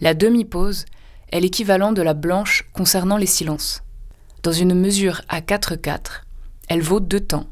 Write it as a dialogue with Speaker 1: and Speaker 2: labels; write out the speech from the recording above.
Speaker 1: La demi-pause est l'équivalent de la blanche concernant les silences. Dans une mesure à 4-4, elle vaut deux temps.